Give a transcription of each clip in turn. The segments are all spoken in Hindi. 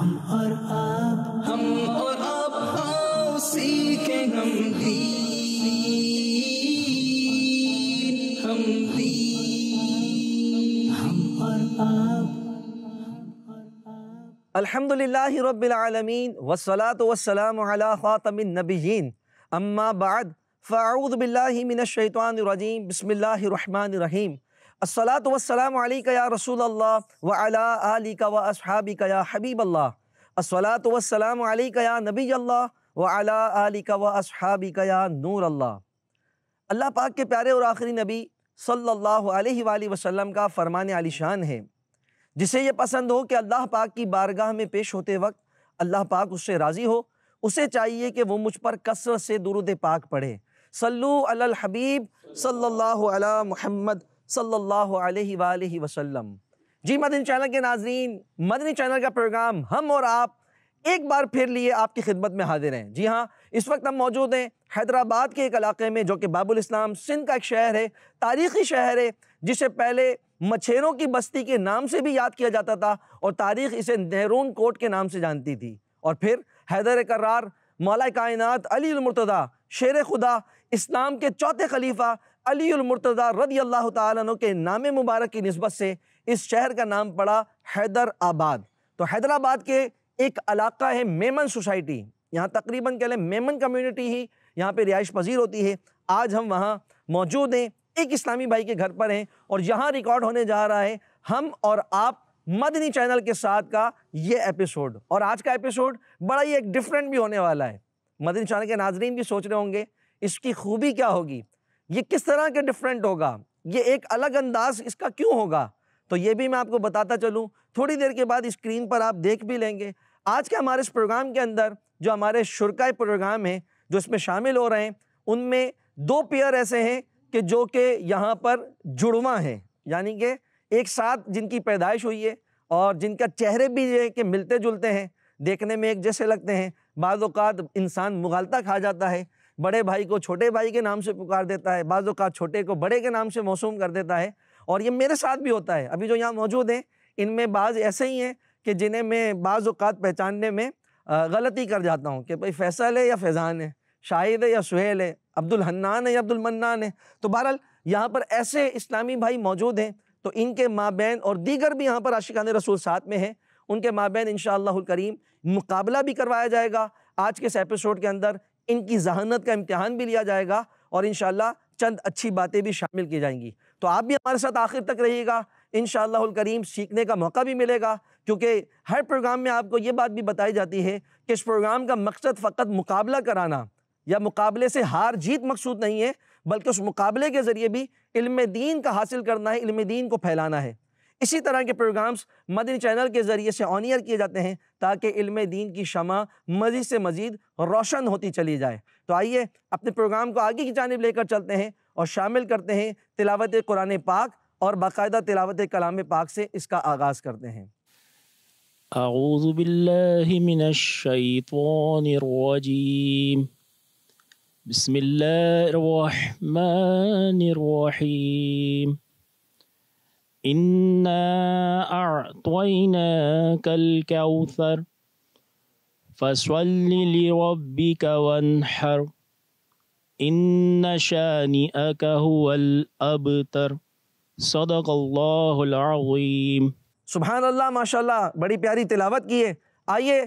हम और आप हम और आप हाँ, उसी के हम हम रब्बिल आलमीन वस्सलातु वस्सलामु अला खातमिन नबिय्यीन अम्मा बाद फ़ाऊद बिल्लाहि मिनश शैतानिर रजीम बिस्मिल्लाहिर रहमानिर रहीम असलात वसलाम या रसूल अल्लाह व अला आली का व असहाबी का या हबीब अल्लाह असलात वसलाम या नबी अल्लाह व अला आली का व असहाबी का या नूर अल्लाह अल्लाह पाक के प्यारे और आखिरी नबी सल्लल्लाहु अलैहि वसल्लम का फ़रमान आलिशान है जिसे ये पसंद हो कि अल्लाह पाक की बारगाह में पेश होते वक्त अल्लाह पाक उससे राज़ी हो उसे चाहिए कि वो मुझ पर कसरत से दुरुद पाक पढ़े सल्लु अल हबीब सल्लल्लाहु अला मुहम्मद सल्लल्लाहु अलैहि वसल्लम जी मदनी चैनल के नाजरीन मदनी चैनल का प्रोग्राम हम और आप एक बार फिर लिए आपकी खिदमत में हाजिर हैं जी हाँ इस वक्त हम मौजूद हैं हैदराबाद के एक इलाके में जो कि बाबुल इस्लाम सिंध का एक शहर है तारीख़ी शहर है जिसे पहले मछेरों की बस्ती के नाम से भी याद किया जाता था और तारीख इसे नेहरून कोट के नाम से जानती थी और फिर हैदर करार मौला कायनात अली मुर्तदा शेर खुदा इस्लाम के चौथे खलीफा अलीतज़ा रदी अल्लाह तु के नाम मुबारक की नस्बत से इस शहर का नाम पड़ा हैदराबाद तो हैदराबाद के एक इलाका है मेमन सोसाइटी यहाँ तकरीबन कह लें मेमन कम्यूनिटी ही यहाँ पे रिहाइश पजीर होती है आज हम वहाँ मौजूद हैं एक इस्लामी भाई के घर पर हैं और यहाँ रिकॉर्ड होने जा रहा है हम और आप मदनी चैनल के साथ का ये एपिसोड और आज का एपिसोड बड़ा ही एक डिफरेंट भी होने वाला है मदनी चैनल के नाजरीन भी सोच रहे होंगे इसकी खूबी क्या होगी ये किस तरह के डिफरेंट होगा ये एक अलग अंदाज इसका क्यों होगा तो ये भी मैं आपको बताता चलूँ थोड़ी देर के बाद स्क्रीन पर आप देख भी लेंगे आज के हमारे इस प्रोग्राम के अंदर जो हमारे शुरका प्रोग्राम हैं जो इसमें शामिल हो रहे हैं उनमें दो पेयर ऐसे हैं कि जो कि यहाँ पर जुड़वा हैं यानी कि एक साथ जिनकी पैदाइश हुई है और जिनका चेहरे भी ये कि मिलते जुलते हैं देखने में एक जैसे लगते हैं बाद अवत इंसान मुगालता खा जाता है बड़े भाई को छोटे भाई के नाम से पुकार देता है बाज़ का छोटे को बड़े के नाम से मौसू कर देता है और ये मेरे साथ भी होता है अभी जो यहाँ मौजूद हैं इनमें बाज़ ऐसे ही हैं कि जिन्हें मैं बाज़ अवत पहचानने में गलती कर जाता हूँ कि भाई फैसल है या फैज़ान है शाहिद है या सुहेल है अब्दुल हन्नान है या अब्दुल मन्नान है तो बहरहाल यहाँ पर ऐसे इस्लामी भाई मौजूद हैं तो इनके माँ बहन और दीगर भी यहाँ पर आशिकान रसूल साथ में हैं उनके बहन इन करीम मुकाबला भी करवाया जाएगा आज के इस एपिसोड के अंदर इनकी जहानत का इम्तहान भी लिया जाएगा और इन चंद अच्छी बातें भी शामिल की जाएंगी तो आप भी हमारे साथ आखिर तक रहिएगा इन करीम सीखने का मौका भी मिलेगा क्योंकि हर प्रोग्राम में आपको ये बात भी बताई जाती है कि इस प्रोग्राम का मकसद फ़कत मुकाबला कराना या मुकाबले से हार जीत मकसूद नहीं है बल्कि उस मुकाबले के ज़रिए भी इल्म दीन का हासिल करना है इल्म दीन को फैलाना है इसी तरह के प्रोग्राम्स मदनी चैनल के ज़रिए से ऑन ईयर किए जाते हैं ताकि इल्म दीन की शमा मज़ीद से मज़ीद रोशन होती चली जाए तो आइए अपने प्रोग्राम को आगे की जानब लेकर चलते हैं और शामिल करते हैं तिलावत कुरान पाक और बाकायदा तिलावत कलाम पाक से इसका आगाज़ करते हैं आऊज़बिल्लिमिनशैतवानरजीम इन्ना أعطيناك الكوثر فصل لربك وانحر إن شانئك هو الأبتر सदक अल्लाम सुबहान अल्लाह माशाल्लाह बड़ी प्यारी तिलावत की है आइए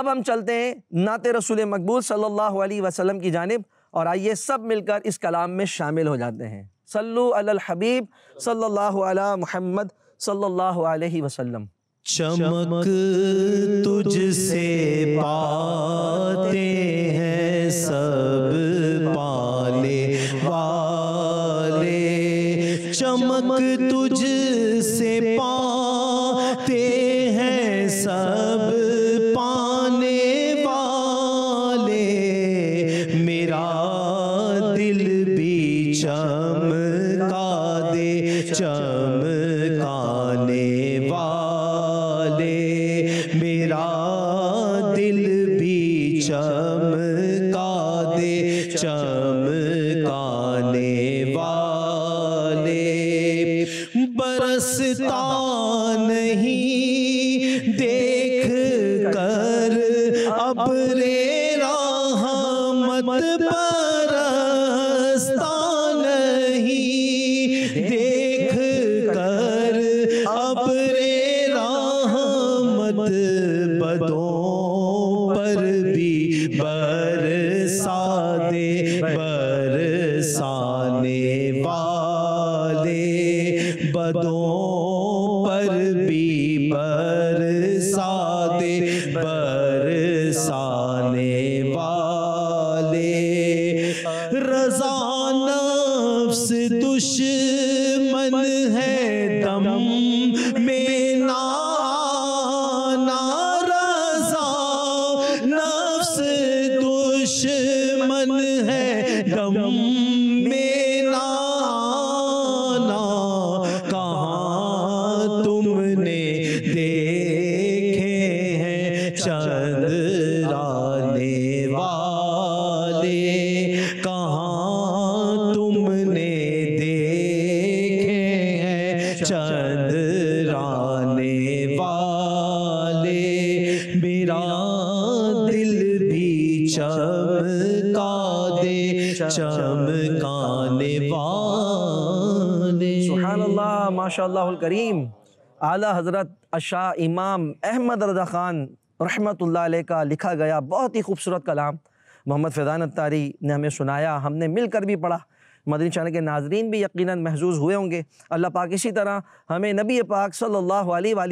अब हम चलते हैं नात रसूल मकबूल सल्लल्लाहु अलैहि वसल्लम की जानब और आइए सब मिलकर इस कलाम में शामिल हो जाते हैं सल्लु अलल हबीब सल्लल्लाहु अला मुहम्मद सल्लल्लाहु अलैहि वसल्लम चमक तुझसे पाते हैं सब पाले वाले चमक तुझसे पाते हैं सब बरसा दे बरसाने नजराने वाले मेरा दिल भी चमका दे चमकाने वाले करीम आला हजरत अशा इमाम अहमद रजा खान रहमत का लिखा गया बहुत ही खूबसूरत कलाम मोहम्मद फैज़ान तारी ने हमें सुनाया हमने मिलकर भी पढ़ा मदनी चैनल के नाजरन भी यकीन महजूज़ हुए होंगे अल्लाह पाक इसी तरह हमें नबी पाक सल्ला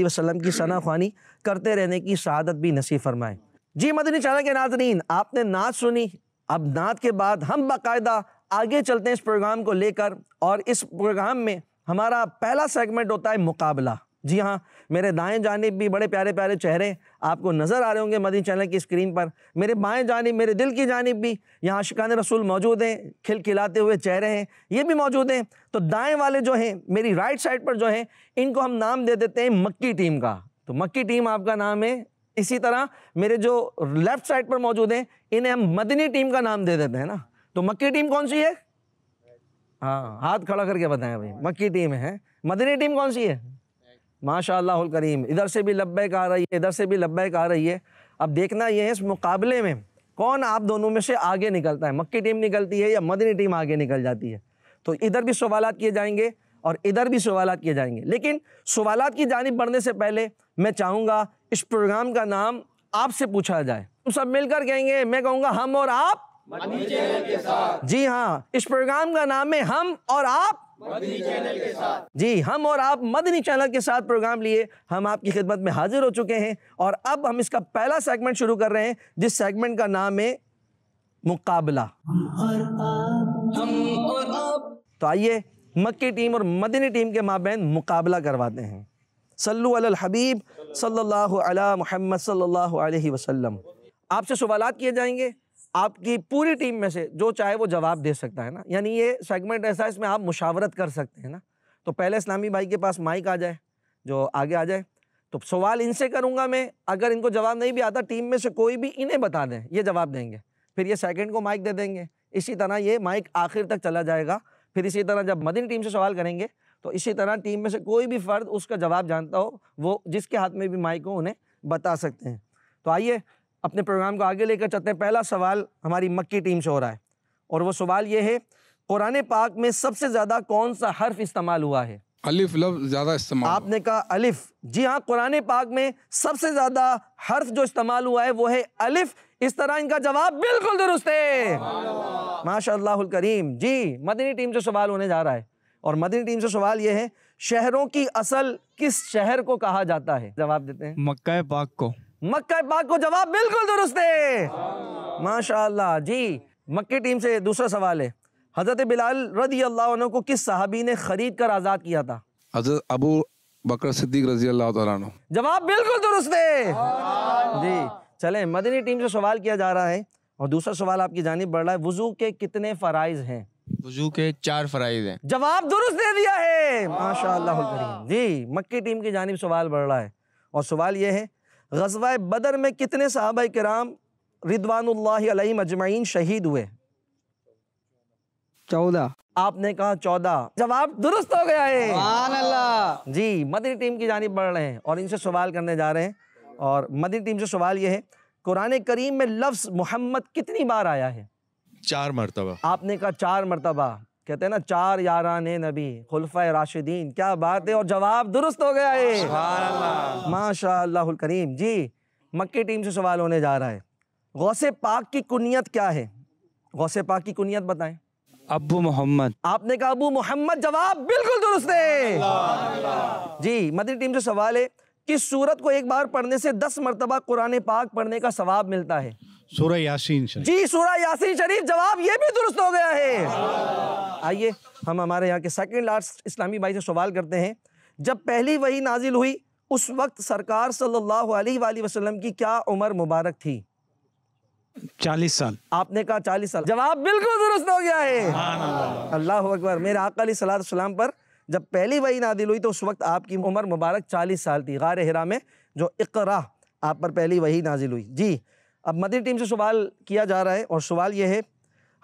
वसलम की सना खानी करते रहने की शहादत भी नसीब फरमाएँ जी मदनी चैनल के नाजरीन आपने नात सुनी अब नात के बाद हम बाकायदा आगे चलते हैं इस प्रोग्राम को लेकर और इस प्रोग्राम में हमारा पहला सेगमेंट होता है मुकाबला जी हाँ मेरे दाएं जानब भी बड़े प्यारे प्यारे चेहरे आपको नज़र आ रहे होंगे मदी चैनल की स्क्रीन पर मेरे बाएं जानब मेरे दिल की जानब भी यहाँ शिकान रसूल मौजूद हैं खिलखिलाते हुए चेहरे हैं ये भी मौजूद हैं तो दाएं वाले जो हैं मेरी राइट साइड पर जो हैं इनको हम नाम दे देते हैं मक्की टीम का तो मक्की टीम आपका नाम है इसी तरह मेरे जो लेफ़्ट साइड पर मौजूद हैं इन्हें हम मदनी टीम का नाम दे देते हैं ना तो मक्की टीम कौन सी है हाँ हाथ खड़ा करके बताएं भाई मक्की टीम है मदनी टीम कौन सी है माशा करीम इधर से भी लब्बैक आ रही है इधर से भी लब्बैक आ रही है अब देखना यह है इस मुकाबले में कौन आप दोनों में से आगे निकलता है मक्की टीम निकलती है या मदनी टीम आगे निकल जाती है तो इधर भी सवाल किए जाएंगे और इधर भी सवाल किए जाएंगे लेकिन सवाल की जानब बढ़ने से पहले मैं चाहूँगा इस प्रोग्राम का नाम आपसे पूछा जाए हम सब मिलकर कहेंगे मैं कहूँगा हम और आप के साथ। जी हाँ इस प्रोग्राम का नाम है हम और आप जी हम और आप मदनी चैनल के साथ प्रोग्राम लिए हम आपकी खिदमत में हाजिर हो चुके हैं और अब हम इसका पहला सेगमेंट शुरू कर रहे हैं जिस सेगमेंट का नाम है मुकाबला और हम और तो आइए मक्की टीम और मदनी टीम के माबेन मुकाबला करवाते हैं सल्लु अल हबीब सल्लल्लाहु अला मोहम्मद सल्लल्लाहु अलैहि वसल्लम आपसे सवाल किए जाएंगे आपकी पूरी टीम में से जो चाहे वो जवाब दे सकता है ना यानी ये सेगमेंट ऐसा है इसमें आप मुशावरत कर सकते हैं ना तो पहले इस्लामी भाई के पास माइक आ जाए जो आगे आ जाए तो सवाल इनसे करूंगा मैं अगर इनको जवाब नहीं भी आता टीम में से कोई भी इन्हें बता दें ये जवाब देंगे फिर ये सेकंड को माइक दे देंगे इसी तरह ये माइक आखिर तक चला जाएगा फिर इसी तरह जब मदिन टीम से सवाल करेंगे तो इसी तरह टीम में से कोई भी फ़र्द उसका जवाब जानता हो वो जिसके हाथ में भी माइक हो उन्हें बता सकते हैं तो आइए अपने प्रोग्राम को आगे लेकर चलते हैं पहला सवाल हमारी मक्की टीम से हो रहा है और वो सवाल ये है कुरान पाक में सबसे ज़्यादा कौन सा हर्फ इस्तेमाल हुआ है अलिफ लफ्ज ज़्यादा इस्तेमाल आपने कहा अलिफ जी हाँ कुरान पाक में सबसे ज़्यादा हर्फ जो इस्तेमाल हुआ है वो है अलिफ इस तरह इनका जवाब बिल्कुल दुरुस्त है माशाल्लाह करीम जी मदनी टीम से सवाल होने जा रहा है और मदनी टीम से सवाल ये है शहरों की असल किस शहर को कहा जाता है जवाब देते हैं मक्का पाक को मक्का पाक को जवाब बिल्कुल दुरुस्त है माशा जी मक्के टीम से दूसरा सवाल है हज़रत बिलाल रजी अल्लाह को किस सहाबी ने खरीद कर आज़ाद किया था हज़रत अबू बकर सिद्दीक रजी अल्लाह तु जवाब बिल्कुल दुरुस्त है जी चले मदनी टीम से सवाल किया जा रहा है और दूसरा सवाल आपकी जानी बढ़ रहा है वजू के कितने फ़राइज़ हैं वजू के चार फ़राइज हैं जवाब दुरुस्त दे दिया है माशा जी मक्की टीम की जानी सवाल बढ़ रहा है और सवाल यह है गजवा बदर में कितने साहब कराम रिदवान शहीद हुए चौदह आपने कहा चौदह जवाब दुरुस्त हो गया है जी मदनी टीम की जानी बढ़ रहे हैं और इनसे सवाल करने जा रहे हैं और मदनी टीम से सवाल ये है कुरान करीम में लफ्ज मोहम्मद कितनी बार आया है चार मरतबा आपने कहा चार मरतबा कहते हैं ना चार ने नबी खुलफा राशिदीन क्या बात है और जवाब दुरुस्त हो गया है माशा करीम जी मक्की टीम से सवाल होने जा रहा है गौसे पाक की कुनियत क्या है गौसे पाक की कुनियत बताएं अबू मोहम्मद आपने कहा अबू मोहम्मद जवाब बिल्कुल दुरुस्त है जी मदनी टीम से सवाल है कि सूरत को एक बार पढ़ने से दस मरतबा कुरान पाक पढ़ने का सवाब मिलता है सूरह यासीन शरीफ जी सूरा यासीन शरीफ जवाब ये भी दुरुस्त हो गया है आइए हम हमारे यहाँ के सेकेंड लास्ट इस्लामी भाई से सवाल करते हैं जब पहली वही नाजिल हुई उस वक्त सरकार सल्लल्लाहु अलैहि वसल्लम की क्या उम्र मुबारक थी चालीस साल आपने कहा चालीस साल जवाब बिल्कुल दुरुस्त हो गया है अल्लाह अकबर मेरे आकली सलाम पर जब पहली वही नादिल हुई तो उस वक्त आपकी उम्र मुबारक चालीस साल थी गार हरा में जो इकरा आप पर पहली वही नाजिल हुई जी अब मदनी टीम से सवाल किया जा रहा है और सवाल यह है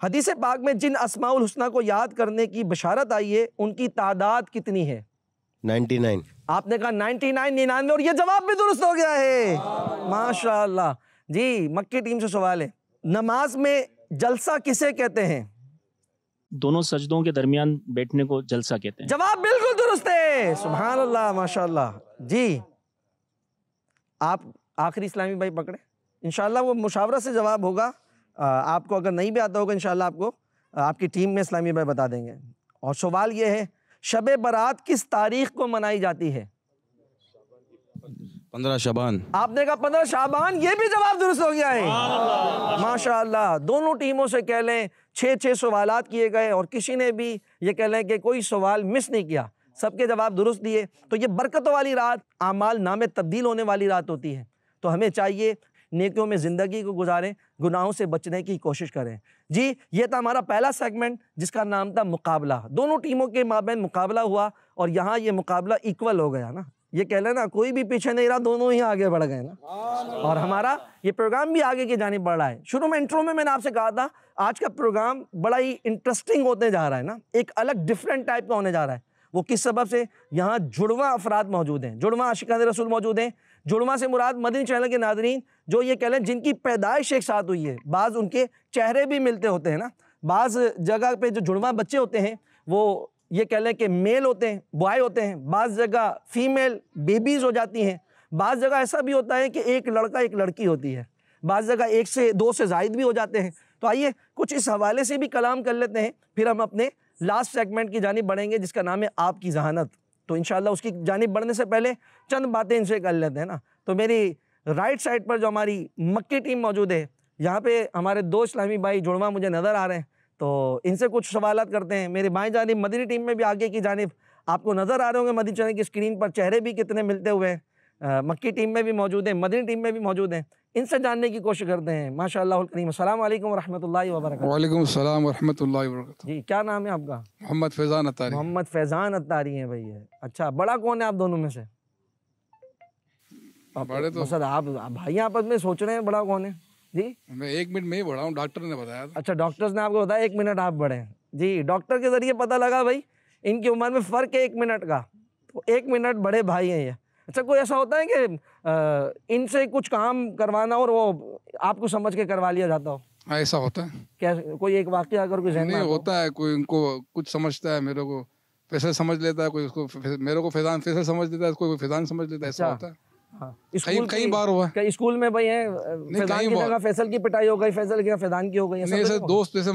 हदीस पाक में जिन असमाउल हुसना को याद करने की बशारत आई है उनकी तादाद कितनी है 99 आपने कहा 99 निन्यानवे और ये जवाब भी दुरुस्त हो गया है माशा जी मक्की टीम से सवाल है नमाज में जलसा किसे कहते हैं दोनों सजदों के दरमियान बैठने को जलसा कहते हैं जवाब बिल्कुल दुरुस्त है सुबह अल्लाह माशा जी आप आखिरी इस्लामी भाई पकड़े इनशाला वो मुशावरा से जवाब होगा आपको अगर नहीं भी आता होगा इन आपको आपकी टीम में इस्लामी भाई बता देंगे और सवाल ये है शब बारात किस तारीख को मनाई जाती है पंद्रह शाबान आपने कहा पंद्रह शाबान ये भी जवाब दुरुस्त हो गया है माशाल्लाह दोनों टीमों से कह लें छः छः सवाल किए गए और किसी ने भी ये कह लें कि कोई सवाल मिस नहीं किया सबके जवाब दुरुस्त दिए तो ये बरकतों वाली रात आमाल नाम तब्दील होने वाली रात होती है तो हमें चाहिए नेकियों में ज़िंदगी को गुजारें गुनाहों से बचने की कोशिश करें जी ये था हमारा पहला सेगमेंट जिसका नाम था मुकाबला दोनों टीमों के माबेन मुकाबला हुआ और यहाँ ये मुकाबला इक्वल हो गया ना ये कह लेना कोई भी पीछे नहीं रहा दोनों ही आगे बढ़ गए ना और हमारा ये प्रोग्राम भी आगे की जानी बढ़ रहा है शुरू में इंट्रो में मैंने आपसे कहा था आज का प्रोग्राम बड़ा ही इंटरेस्टिंग होने जा रहा है ना एक अलग डिफरेंट टाइप का होने जा रहा है वो किस सबब से यहाँ जुड़वा अफराद मौजूद हैं जुड़वा आशिका रसूल मौजूद हैं जुड़वा से मुराद मदीन चैनल के नादरीन जो ये कह लें जिनकी पैदाइश एक साथ हुई है बाज़ उनके चेहरे भी मिलते होते हैं ना बाज़ जगह पे जो जुड़वा बच्चे होते हैं वो ये कह लें कि मेल होते हैं बॉय होते हैं बाज़ जगह फ़ीमेल बेबीज़ हो जाती हैं बाज़ जगह ऐसा भी होता है कि एक लड़का एक लड़की होती है बाज़ जगह एक से दो से जायद भी हो जाते हैं तो आइए कुछ इस हवाले से भी कलाम कर लेते हैं फिर हम अपने लास्ट सेगमेंट की जानब बढ़ेंगे जिसका नाम है आपकी जहानत तो इन उसकी जानब बढ़ने से पहले चंद बातें इनसे कर लेते हैं ना तो मेरी राइट साइड पर जो हमारी मक्की टीम मौजूद है यहाँ पे हमारे दो इस्लामी भाई जुड़वा मुझे नज़र आ रहे हैं तो इनसे कुछ सवाल करते हैं मेरे बाएं जानब मदनी टीम में भी आगे की जानब आपको नज़र आ रहे होंगे मदनी चैनल की स्क्रीन पर चेहरे भी कितने मिलते हुए हैं मक्की टीम में भी मौजूद हैं मदनी टीम में भी मौजूद हैं इनसे जानने की कोशिश करते हैं माशा करीम असल वरहमल वर्क वालेकुम वरहमत जी क्या नाम है आपका मोहम्मद फैज़ान अतारी मोहम्मद फैज़ान अतारी हैं भैया अच्छा बड़ा कौन है आप दोनों में से बड़े तो सर आप भाई आपस में सोच रहे हैं बड़ा कौन है जी मैं एक मिनट में ही बढ़ाऊँ डॉक्टर ने बताया अच्छा डॉक्टर्स ने आपको बताया एक मिनट आप बढ़े हैं जी डॉक्टर के ज़रिए पता लगा भाई इनकी उम्र में फ़र्क है एक मिनट का तो एक मिनट बड़े भाई हैं ये अच्छा कोई ऐसा होता है कि इनसे कुछ काम करवाना और वो आपको समझ के करवा लिया जाता हो हाँ, ऐसा होता है क्या कोई एक वाक्य अगर कोई नहीं होता है कोई उनको कुछ समझता है मेरे को फैसल समझ लेता है कोई उसको मेरे को फैजान फैसल समझ लेता है कोई फैजान समझ लेता है ऐसा अच्छा। होता है हाँ। स्कूल कई बार स्कूल में भाई है फैजान की जगह फैसल की पिटाई हो गई फैसल की की हो गई तो दोस्त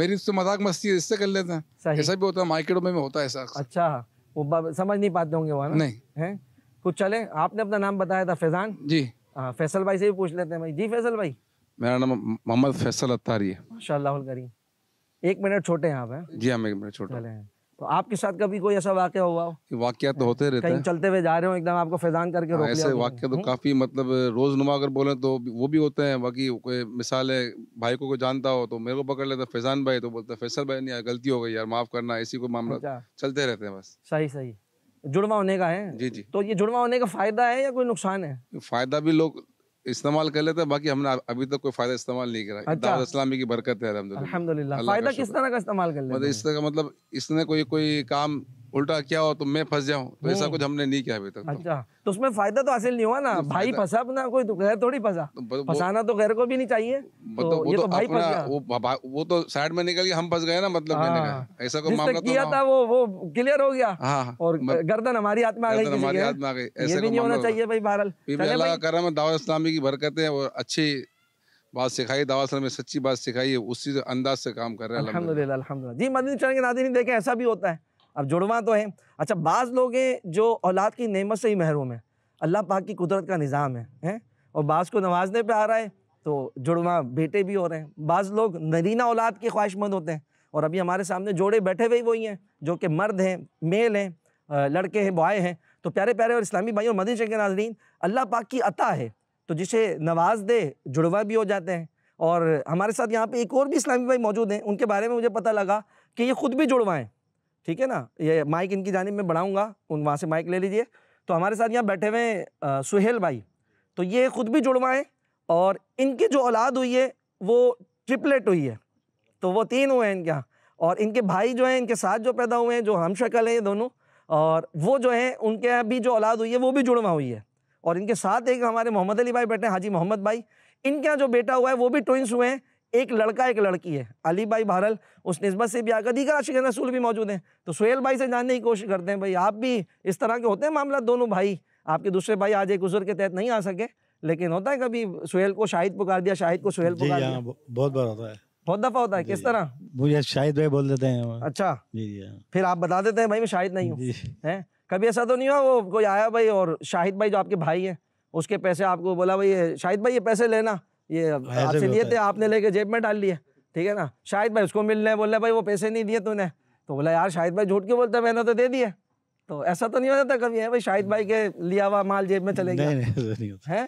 मेरी उससे मजाक मस्ती इससे कर लेते हैं ऐसा भी होता है मार्केटों में होता है ऐसा अच्छा वो समझ नहीं पाते होंगे वहाँ नहीं है कुछ चले आपने अपना नाम बताया था फैजान जी हाँ फैसल भाई से भी पूछ लेते हैं भाई जी फैसल भाई मेरा नाम मोहम्मद फैसल अतारी है माशा करीम एक मिनट छोटे हैं आप हैं जी हम एक मिनट छोटे हैं तो आपके साथ कभी कोई ऐसा वाक्य हुआ हो वाक्य तो होते रहते हैं चलते हुए जा रहे हो एकदम आपको फैजान करके हाँ, रोक ऐसे वाक्य तो हम्म। काफ़ी मतलब रोज़नुमा अगर बोले तो वो भी होते हैं बाकी कोई मिसाल है भाई को कोई जानता हो तो मेरे को पकड़ लेता फैजान भाई तो बोलता फैसल भाई नहीं गलती हो गई यार माफ़ करना ऐसी कोई मामला अच्छा। चलते रहते हैं बस सही सही जुड़वा होने का है जी जी तो ये जुड़वा होने का फायदा है या कोई नुकसान है फायदा भी लोग इस्तेमाल कर लेते हैं बाकी हमने अभी तक तो कोई फायदा इस्तेमाल नहीं करा अच्छा। इस्लामी की बरकत है अल्हम्दुलिल्लाह फायदा किस तरह का इस्तेमाल कर लेते मतलब, मतलब इसने कोई कोई काम उल्टा क्या हो तो मैं फंस जाऊँ तो ऐसा हम्म। कुछ हमने नहीं किया अभी तक तो। अच्छा तो उसमें फायदा तो हासिल नहीं हुआ ना तो भाई फंसा अपना कोई तो गैर थोड़ी फंसा तो फंसाना तो गैर को भी नहीं चाहिए मतलब तो वो तो भाई फंसा वो तो साइड में निकल गया हम फंस गए ना मतलब हाँ। ऐसा कोई मामला किया था वो वो क्लियर हो गया हाँ, हाँ। और गर्दन हमारी हाथ में आ गई हमारी हाथ में आ गई ऐसा नहीं होना चाहिए भाई बहरल अल्लाह करम दावा इस्लामी की बरकत है और अच्छी बात सिखाई दावा सर में सच्ची बात सिखाई है उसी अंदाज से काम कर रहे हैं अलहमदिल्ला अलहमदिल्ला जी मदनी चरण के नादिन देखें ऐसा भी होता है अब जुड़वा तो है अच्छा बाज़ लोग हैं जो औलाद की नेमत से ही महरूम है अल्लाह पाक की कुदरत का निज़ाम है हैं और बाज़ को नवाजने पे आ रहा है तो जुड़वा बेटे भी हो रहे हैं बाज़ लोग नरीना औलाद के ख्वाहिशमंद होते हैं और अभी हमारे सामने जोड़े बैठे हुए वही हैं जो कि मर्द हैं मेल हैं लड़के हैं बॉय हैं तो प्यारे प्यारे और इस्लामी भाई और मदन शंकर नाजरीन अल्लाह पाक की अता है तो जिसे नवाज दे जुड़वा भी हो जाते हैं और हमारे साथ यहाँ पे एक और भी इस्लामी भाई मौजूद हैं उनके बारे में मुझे पता लगा कि ये ख़ुद भी जुड़वाएँ हैं ठीक है ना ये माइक इनकी जानब में बढ़ाऊँगा उन वहाँ से माइक ले लीजिए तो हमारे साथ यहाँ बैठे हुए हैं सुहेल भाई तो ये ख़ुद भी जुड़वा और इनकी जो औलाद हुई है वो ट्रिपलेट हुई है तो वो तीन हुए हैं इनके यहाँ और इनके भाई जो हैं इनके साथ जो पैदा हुए हैं जो हम शक्ल हैं दोनों और वो जो हैं उनके यहाँ भी जो औलाद हुई है वो भी जुड़वा हुई है और इनके साथ एक हमारे मोहम्मद अली भाई बैठे हैं हाजी मोहम्मद भाई इनके यहाँ जो बेटा हुआ है वो भी ट्विंस हुए हैं एक लड़का एक लड़की है अली भाई बहरल उस नस्बत से भी आकर दीगर आशिक रसूल भी मौजूद हैं तो सुहेल भाई से जानने की कोशिश करते हैं भाई आप भी इस तरह के होते हैं मामला दोनों भाई आपके दूसरे भाई आज एक गुजर के तहत नहीं आ सके लेकिन होता है कभी सुहेल को शाहिद पुकार दिया शाहिद को सुहेल पुकार हाँ, दिया बहुत बार होता है बहुत दफा होता है किस तरह मुझे शाहिद भाई बोल देते हैं अच्छा जी जी हाँ। फिर आप बता देते हैं भाई मैं शाहिद नहीं हूँ हैं कभी ऐसा तो नहीं हुआ वो कोई आया भाई और शाहिद भाई जो आपके भाई हैं उसके पैसे आपको बोला भाई शाहिद भाई ये पैसे लेना ये हाँ, आपसे लिए थे आपने लेके जेब में डाल लिए ठीक है ना शाहिद भाई उसको मिलने बोल रहे भाई वो पैसे नहीं दिए तूने तो बोला यार शाहिद भाई झूठ क्यों बोलता मैंने तो दे दिए तो ऐसा तो नहीं होता था कभी है भाई शाहिद भाई के लिया हुआ माल जेब में चले गया है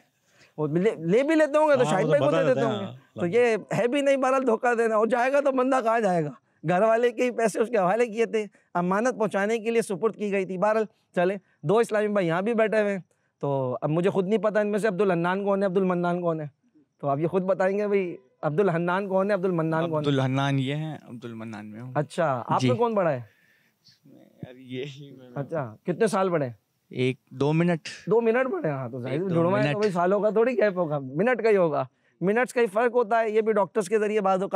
वो ले, ले भी लेते होंगे तो हाँ, शाहिद तो भाई को दे देते होंगे हाँ, तो ये है भी नहीं बहरहाल धोखा देना और जाएगा तो बंदा कहाँ जाएगा घर वाले के पैसे उसके हवाले किए थे अमानत पहुँचाने के लिए सुपुर्द की गई थी बहरहाल चले दो इस्लामी भाई यहाँ भी बैठे हुए हैं तो अब मुझे खुद नहीं पता इनमें से अब्दुल कौन है अब्दुल मन्नान कौन है तो आप ये खुद बताएंगे भाई अब्दुल हन्नान कौन है अब्दुल मन्नान कौन अब्दुल हन्नान ये हैं अब्दुल मन्नान में हूँ अच्छा आप में कौन बड़ा है यार ये ही अच्छा कितने साल बड़े एक दो मिनट दो मिनट बड़े हाँ तो जाहिर जुड़वा है तो भाई सालों का थोड़ी गैप होगा मिनट का ही होगा मिनट्स का ही फर्क होता है ये भी डॉक्टर्स के जरिए बाद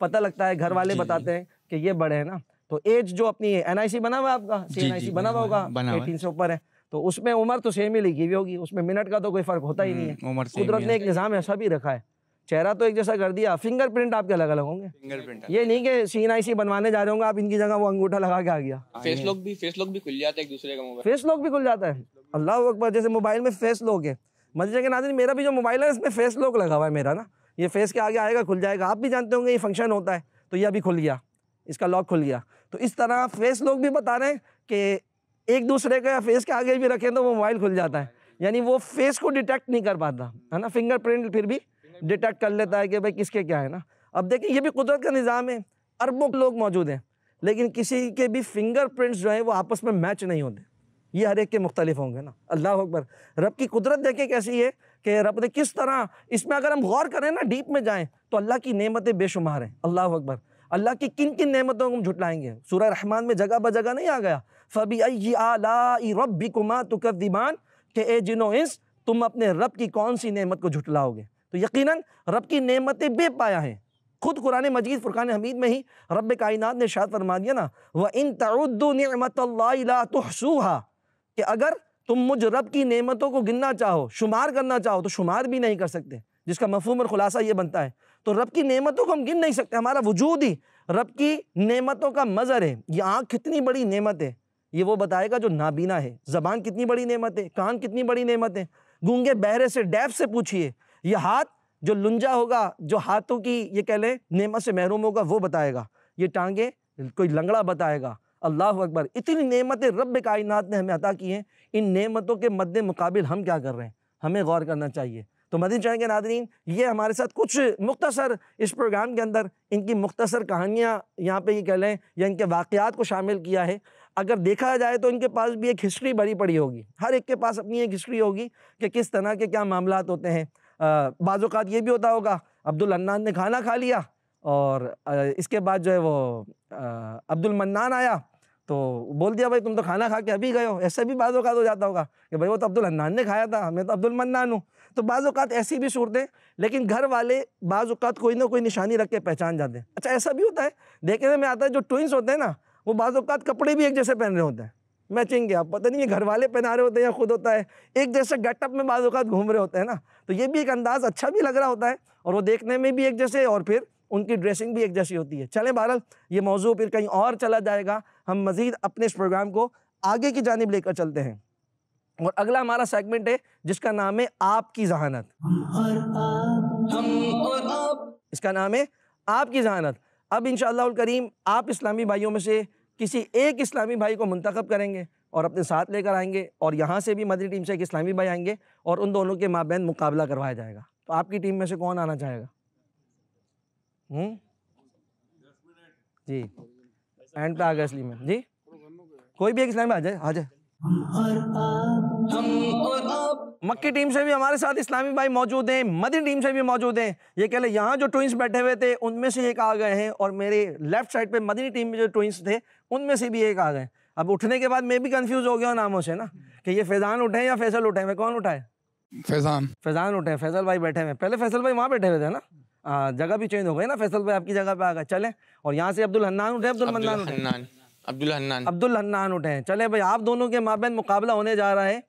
पता लगता है घर वाले बताते हैं कि ये बड़े हैं ना तो एज जो अपनी है एनआईसी बना हुआ है आपका एनआईसी बना हुआ होगा एटीन से ऊपर है तो उसमें उम्र तो सेम ही लिखी हुई होगी उसमें मिनट का तो कोई फ़र्क होता ही नहीं है हम्म, उम्र कुदरत ने एक निज़ाम ऐसा भी रखा है चेहरा तो एक जैसा कर दिया फिंगरप्रिंट आपके अलग अलग होंगे फिंगरप्रिंट ये नहीं कि सीन सी बनवाने जा रहे होंगे आप इनकी जगह वो अंगूठा लगा के आ गया फेस हाँ, लॉक भी फेस लॉक भी खुल जाता है एक दूसरे का मोबाइल फेस लॉक भी खुल जाता है अल्लाह अकबर जैसे मोबाइल में फेस लॉक है मजे के नाजन मेरा भी जो मोबाइल है इसमें फेस लॉक लगा हुआ है मेरा ना ये फेस के आगे आएगा खुल जाएगा आप भी जानते होंगे ये फंक्शन होता है तो ये अभी खुल गया इसका लॉक खुल गया तो इस तरह फेस लोग भी बता रहे हैं कि एक दूसरे का फेस के आगे भी रखें तो वो मोबाइल खुल जाता है यानी वो फेस को डिटेक्ट नहीं कर पाता है ना फिंगरप्रिंट फिर भी डिटेक्ट कर लेता है कि भाई किसके क्या है ना अब देखें ये भी कुदरत का निज़ाम है अरबों लोग मौजूद हैं लेकिन किसी के भी फिंगरप्रिंट्स जो हैं वो आपस में मैच नहीं होते ये हर एक के मुख्तलिफ होंगे ना अल्लाह अकबर रब की कुदरत देखें कैसी है कि रब ने किस तरह इसमें अगर हम गौर करें ना डीप में जाएँ तो अल्लाह की नेमतें बेशुमार हैं अल्लाह अकबर अल्लाह की किन किन नेमतों को हम झुटलाएंगे सूर्य रहमान में जगह ब जगह नहीं आ गया फ़बी आलाई रबी कुमा तुकदिमान के ए जिनो इंस तुम अपने रब की कौन सी नेमत को झुटलाओगे तो यकीनन रब की नेमतें बेपाया हैं खुद कुरान मजीद फुरक़ान हमीद में ही रब कायनात ने शाद फरमा दिया ना व इन तमतसूहा कि अगर तुम मुझ रब की नेमतों को गिनना चाहो शुमार करना चाहो तो शुमार भी नहीं कर सकते जिसका मफहम और ख़ुलासा ये बनता है तो रब की नेमतों को हम गिन नहीं सकते हमारा वजूद ही रब की नेमतों का मज़र है ये आँख कितनी बड़ी नेमत है ये वो बताएगा जो नाबीना है ज़बान कितनी बड़ी नेमत है कान कितनी बड़ी नेमत है गूंगे बहरे से डैफ से पूछिए यह हाथ जो लुंजा होगा जो हाथों की ये कह लें नेमत से महरूम होगा वो बताएगा ये टांगे कोई लंगड़ा बताएगा अल्लाह अकबर इतनी नेमतें रब कायनात ने हमें अता की हैं इन नेमतों के मद्द मुकाबिल हम क्या कर रहे हैं हमें गौर करना चाहिए तो मदीन चाहें के नादरीन ये हमारे साथ कुछ मुख्तसर इस प्रोग्राम के अंदर इनकी मुख्तसर कहानियाँ यहाँ पे ये कह लें या इनके वाक़ात को शामिल किया है अगर देखा जाए तो इनके पास भी एक हिस्ट्री भरी पड़ी होगी हर एक के पास अपनी एक हिस्ट्री होगी कि किस तरह के क्या मामला होते हैं बाज़ात ये भी होता होगा अब्दुल अन्नान ने खाना खा लिया और इसके बाद जो है वो अब्दुल मन्नान आया तो बोल दिया भाई तुम तो खाना खा के अभी गए हो ऐसे भी बाज़ हो जाता होगा कि भाई वो तो अब्दुल अन्नान ने खाया था मैं तो अब्दुल मन्नान हूँ तो बाज़ात ऐसी भी सूरतें लेकिन घर वाले बाज़ात कोई ना कोई निशानी रख के पहचान जाते हैं अच्छा ऐसा भी होता है देखने में आता है जो ट्विंस होते हैं ना वो बाज़ात कपड़े भी एक जैसे पहन रहे होते हैं मैचिंग के आप पता नहीं ये घर वाले पहना रहे होते हैं या खुद होता है एक जैसे गेटअप में बाज़ात घूम रहे होते हैं ना तो ये भी एक अंदाज़ अच्छा भी लग रहा होता है और वो देखने में भी एक जैसे और फिर उनकी ड्रेसिंग भी एक जैसी होती है चलें बहरहाल ये मौजू फिर कहीं और चला जाएगा हम मज़ीद अपने इस प्रोग्राम को आगे की जानब लेकर चलते हैं और अगला हमारा सेगमेंट है जिसका नाम है आपकी जहानत इसका नाम है आपकी जहानत अब इन करीम आप इस्लामी भाइयों में से किसी एक इस्लामी भाई को मंतखब करेंगे और अपने साथ लेकर आएंगे और यहाँ से भी मदरी टीम से एक इस्लामी भाई आएंगे और उन दोनों के माबेन मुकाबला करवाया जाएगा तो आपकी टीम में से कौन आना चाहेगा हुँ? हम्म? जी एंड पे आ गया इसलिए में जी कोई भी एक इस्लामी आ जाए आ जाए मक्की टीम से भी हमारे साथ इस्लामी भाई मौजूद हैं मदी टीम से भी मौजूद हैं ये कह यहाँ जो ट्विंस बैठे हुए थे उनमें से एक आ गए हैं और मेरे लेफ्ट साइड पे मदनी टीम में जो ट्विंस थे उनमें से भी एक आ गए अब उठने के बाद मैं भी कंफ्यूज हो गया नामों से ना कि ये फैजान उठे या फैसल उठे मैं कौन उठाए फैजान फैजान उठे फैसल भाई बैठे हुए पहले फैसल भाई वहाँ बैठे हुए थे ना जगह भी चेंज हो गई ना फैसल भाई आपकी जगह पे आ गए चले और यहाँ से अब्दुल हन्नान उठे अब्दुल मन्नान उठे अब्दुल हन्नान अब्दुल हन्नान उठे चले भाई आप दोनों के माबे मुकाबला होने जा रहा है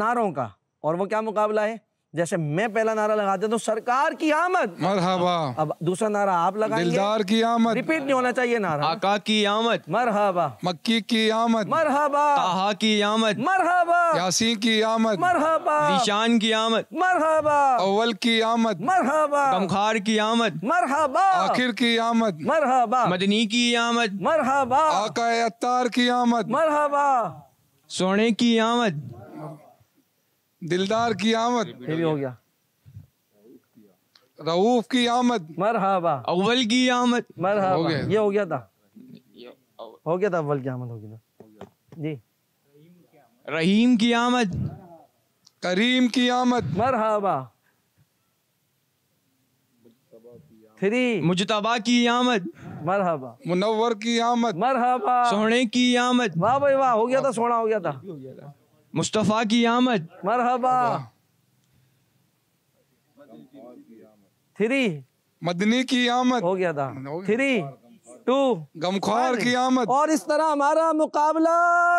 नारों का और वो क्या मुकाबला है जैसे मैं पहला नारा लगाते तो सरकार की आमद मरहबा अब दूसरा नारा आप लगा दिलदार की आमद रिपीट नहीं होना चाहिए नारा आका की आमद मरहबा मक्की की आमद मरहबा ताहा की आमद मरहबा यासी की आमद मरहबा निशान की आमद मरहबा अव्वल की आमद मरहबा गमखार की आमद मरहबा आखिर की आमद मरहबा मदनी की आमद मरहबा आका अत्तार की आमद मरहबा सोने की आमद दिलदार की आमद हो गया रऊफ की आमद मरहबा अव्वल की आमद गया ये हो गया था हो गया था अव्वल की आमद हो गया था जी रहीम की आमद करीम की आमद मरहबा थ्री मुजतबा की आमद मरहबा मुनवर की आमद हाबा सोने की आमद वाह भाई वाह हो गया था सोना हो गया था मुस्तफ़ा की आमद मरहबा थ्री मदनी की आमद हो गया था थ्री टू गमखार की आमद और इस तरह हमारा मुकाबला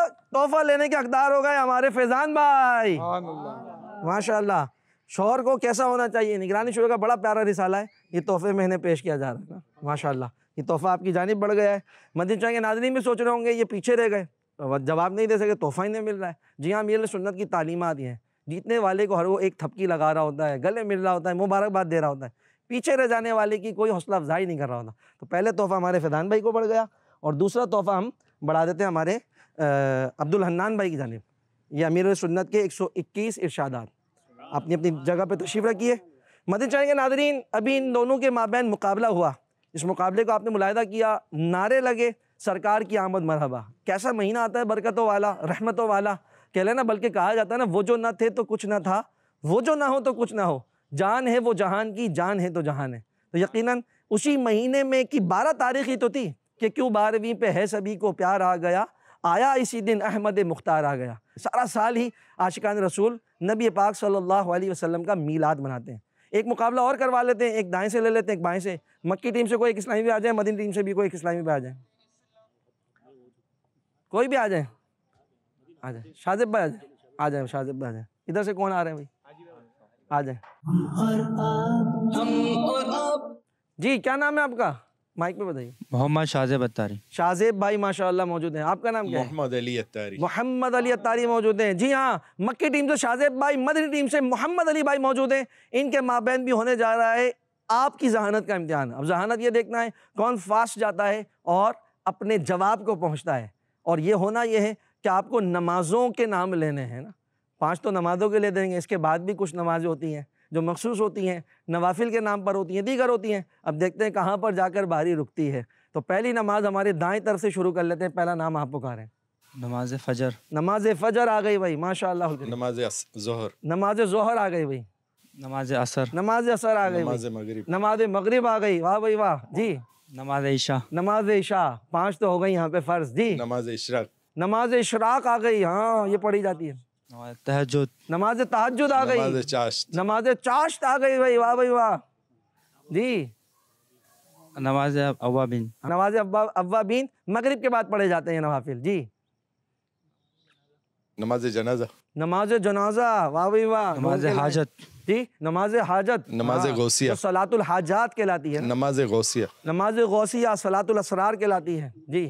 तोहफा लेने के हकदार हो गए हमारे फैजान भाई माशाल्लाह शोहर को कैसा होना चाहिए निगरानी शोर का बड़ा प्यारा रिसाला है ये तोहफे में इन्हें पेश किया जा रहा है ना माशाल्लाह ये तोहफा आपकी जानब बढ़ गया है मदीन चाहेंगे नाजरी भी सोच रहे होंगे ये पीछे रह गए तो जवाब नहीं दे सके तोहफा ही नहीं मिल रहा है जी हाँ मीर सुन्नत की तालीमत हैं जीतने वाले को हर वो एक थपकी लगा रहा होता है गले मिल रहा होता है मुबारकबाद दे रहा होता है पीछे रह जाने वाले की कोई हौसला अफजाई नहीं कर रहा होता तो पहले तोहफ़ा हमारे फैदान भाई को बढ़ गया और दूसरा तोहफ़ा हम बढ़ा देते हैं हमारे अब्दुल हन्नान भाई की जानब ये अमीर सुन्नत के एक सौ इक्कीस इर्शादात अपनी अपनी जगह पर तशरीफ़ रखिए मदन चाहेंगे नादरीन अभी इन दोनों के माबेन मुकाबला हुआ इस मुकाबले को आपने मुलायदा किया नारे लगे सरकार की आमद मरहबा कैसा महीना आता है बरकतों वाला रहमतों वाला कह लेना बल्कि कहा जाता है ना वो जो ना थे तो कुछ ना था वो जो ना हो तो कुछ ना हो जान है वो जहान की जान है तो जहान है तो यकीनन उसी महीने में कि बारह तारीख ही तो थी कि क्यों बारहवीं पे है सभी को प्यार आ गया आया इसी दिन अहमद मुख्तार आ गया सारा साल ही आशिकान रसूल नबी पाक सल्लल्लाहु अलैहि वसल्लम का मीलाद मनाते हैं एक मुकाबला और करवा लेते हैं एक दाएं से ले लेते हैं एक बाएं से मक्की टीम से कोई एक इस्लामी भी आ जाए मदीन टीम से भी कोई एक इस्लामी भी आ जाए कोई भी आ जाए आ जाए शाहजेब भाई आ जाए आ जाए शाहजेब भाई आ जाए इधर से कौन आ रहे हैं भाई आ जाए जी क्या नाम है आपका माइक पे बताइए मोहम्मद शाहजेब अतारी शाहजेब भाई माशाल्लाह मौजूद हैं आपका नाम क्या है मोहम्मद अली अतारी मोहम्मद अली अतारी मौजूद हैं जी हाँ मक्की टीम से शाहजेब भाई मदनी टीम से मोहम्मद अली भाई मौजूद हैं इनके बहन भी होने जा रहा है आपकी जहानत का इम्तिहान अब जहानत ये देखना है कौन फास्ट जाता है और अपने जवाब को पहुँचता है और ये होना ये है कि आपको नमाज़ों के नाम लेने हैं ना पाँच तो नमाज़ों के ले देंगे इसके बाद भी कुछ नमाज़ें होती हैं जो मखसूस होती हैं नवाफिल के नाम पर होती हैं दीगर होती हैं अब देखते हैं कहाँ पर जाकर बारी रुकती है तो पहली नमाज हमारे दाएं तरफ से शुरू कर लेते हैं पहला नाम आप पुकारें नमाज फजर नमाज फजर आ गई भाई माशा नमाज जहर नमाज जहर आ गई भाई नमाज असर नमाज असर आ गई नमाज मगरिब नमाज मगरिब आ गई वाह भाई वाह जी नमाज ईशा नमाज ईशा पांच तो हो गई यहाँ पे फ़र्ज जी नमाज इशरक नमाज इशराक आ गई हाँ ये पढ़ी जाती है नमाज नमाज तहजुद आ गई नमाज चाश्त नमाज चाश्त आ गई भाई वाह भाई वाह जी नमाज अव्वाबीन नमाज अव्वाबीन मगरिब के बाद पढ़े जाते हैं नवाफिल जी नमाज जनाजा नमाज जनाजा वाह भाई वाह नमाज हाजत जी नमाज हाजत नमाज हाँ, गौसिया सलातुल हाजात कहलाती है नमाज गौसिया नमाज गौसिया सलातुल असरार कहलाती है जी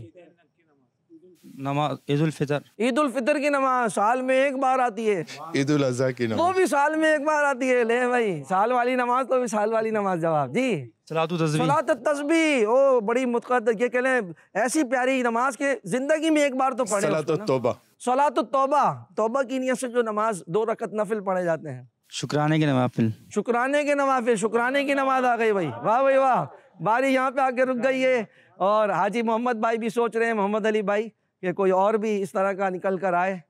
नमाज ईद फितर फितर की नमाज साल में एक बार आती है ईद उल अजहा की नमाज वो भी साल में एक बार आती है ले भाई साल वाली नमाज तो भी साल वाली नमाज जवाब जी सलात तस्बी ओ बड़ी मुतकद ये कह लें ऐसी प्यारी नमाज के जिंदगी में एक बार तो पढ़े सलात तौबा सलात तौबा तौबा की नीयत से जो नमाज दो रकत नफिल पढ़े जाते हैं शुक्राने के नवाफिल शुक्राने के नवाफिल शुक्राने की नमाज आ गई भाई वाह भाई वाह बारी यहाँ पे आके रुक गई है और हाजी मोहम्मद भाई भी सोच रहे हैं मोहम्मद अली भाई कि कोई और भी इस तरह का निकल कर आए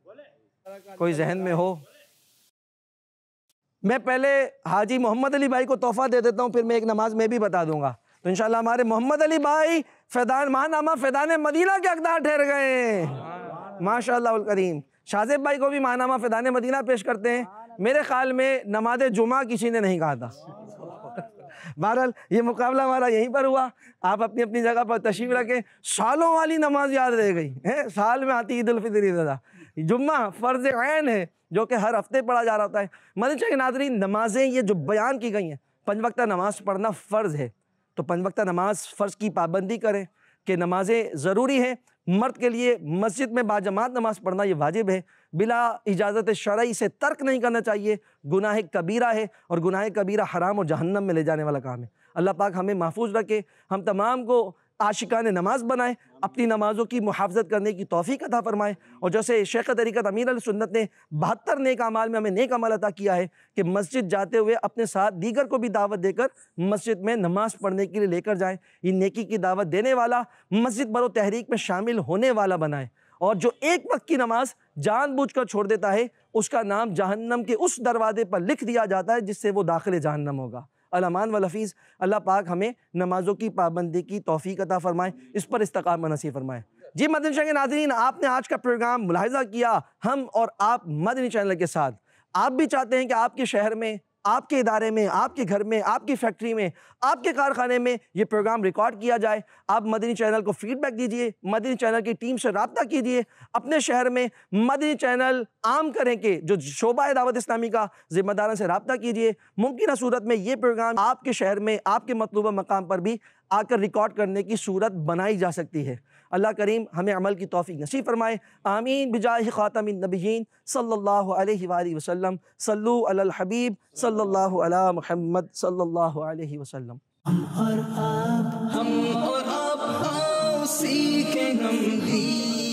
कोई जहन में हो मैं पहले हाजी मोहम्मद अली भाई को तोहफा दे देता हूँ फिर मैं एक नमाज में भी बता दूंगा तो इनशाला हमारे मोहम्मद अली भाई फैदान महानामा फैदान मदीना के अकदार ठहर गए माशा करीम शाहजेब भाई को भी मानामा फैदान मदीना पेश करते हैं मेरे ख्याल में नमाज जुमा किसी ने नहीं कहा था बहरहाल ये मुकाबला हमारा यहीं पर हुआ आप अपनी अपनी जगह पर तशरीफ रखें सालों वाली नमाज याद रह गई है साल में आती ईद उलफितर जुम्मा फ़र्ज ऐन है जो कि हर हफ्ते पढ़ा जा रहा होता है मदन शाह नादरी नमाजें ये जो बयान की गई हैं वक्ता नमाज पढ़ना फ़र्ज़ है तो वक्ता नमाज फ़र्ज़ की पाबंदी करें कि नमाजें ज़रूरी हैं मर्द के लिए मस्जिद में बाजमात नमाज पढ़ना ये वाजिब है बिला इजाज़त शरा से तर्क नहीं करना चाहिए गुनाह कबीरा है और गुनाह कबीरा हराम और जहन्नम में ले जाने वाला काम है अल्लाह पाक हमें महफूज रखे हम तमाम को आशिकान नमाज बनाए अपनी नमाज़ों की मुहाफ़त करने की तोफ़ी अदा फरमाए और जैसे शेख तरीक़त अमीर सुन्नत ने बहत्तर नेक अमाल में हमें नेक अमल अदा किया है कि मस्जिद जाते हुए अपने साथ दीगर को भी दावत देकर मस्जिद में नमाज़ पढ़ने के लिए लेकर जाएँ ये नेकी की दावत देने वाला मस्जिद बरो तहरीक में शामिल होने वाला बनाए और जो एक वक्त की नमाज जानबूझकर छोड़ देता है उसका नाम जहन्नम के उस दरवाजे पर लिख दिया जाता है जिससे वो दाखिल जहन्नम होगा अलामान वलफीज़ अल्लाह पाक हमें नमाज़ों की पाबंदी की तोफ़ी अता फ़रमाए इस पर इस्तकाम नसीब फ़रमाए जी मदन शाह नाजरीन नादरीन आपने आज का प्रोग्राम मुलाहजा किया हम और आप मदनी चैनल के साथ आप भी चाहते हैं कि आपके शहर में आपके इदारे में आपके घर में आपकी फैक्ट्री में आपके कारखाने में ये प्रोग्राम रिकॉर्ड किया जाए आप मदनी चैनल को फीडबैक दीजिए मदनी चैनल की टीम से रबता कीजिए अपने शहर में मदनी चैनल आम करें के जो शोबा दावत इस्लामी का जिम्मेदारों से रबता कीजिए मुमकिन सूरत में ये प्रोग्राम आपके शहर में आपके मतलूबा मकाम पर भी आकर रिकॉर्ड करने की सूरत बनाई जा सकती है अल्लाह करीम हमें अमल की तोफ़ी नशी फरमाए आमीन बजाह ख़ातम नबीन सल्ला वसलम सलूल हबीब सल्ला महमद सल्ला हम और आप हाँ हम भी